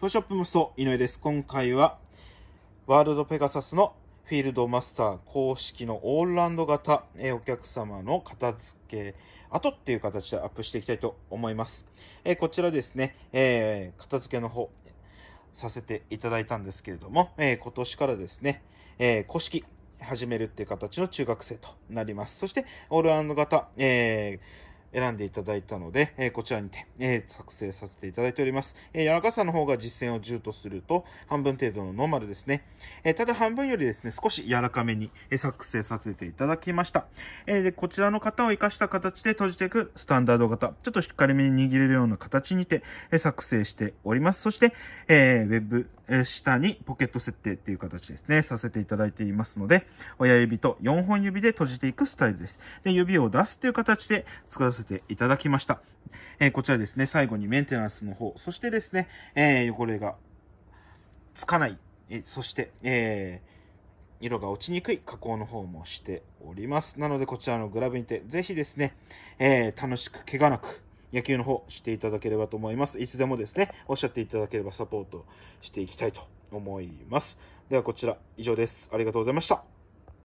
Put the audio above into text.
フォーショップマスト井上です。今回は、ワールドペガサスのフィールドマスター公式のオールランド型、えお客様の片付け後っていう形でアップしていきたいと思います。えこちらですね、えー、片付けの方、させていただいたんですけれども、えー、今年からですね、えー、公式始めるっていう形の中学生となります。そして、オールランド型、えー、選んでいただいたので、えこちらにて、え作成させていただいております。え柔らかさの方が実践を10とすると、半分程度のノーマルですね。えただ半分よりですね、少し柔らかめに、え作成させていただきました。えで、こちらの型を活かした形で閉じていくスタンダード型、ちょっとしっかりめに握れるような形にて、え作成しております。そして、えー、ウェブえ下にポケット設定っていう形ですね、させていただいていますので、親指と4本指で閉じていくスタイルです。で、指を出すっていう形で作らせていただきました。えこちらですね、最後にメンテナンスの方、そしてですね、え汚れがつかない、えそして、えー、色が落ちにくい加工の方もしております。なのでこちらのグラブにて、ぜひですね、えー、楽しく怪我なく、野球の方していただければと思います。いつでもですね、おっしゃっていただければサポートしていきたいと思います。ではこちら以上です。ありがとうございました。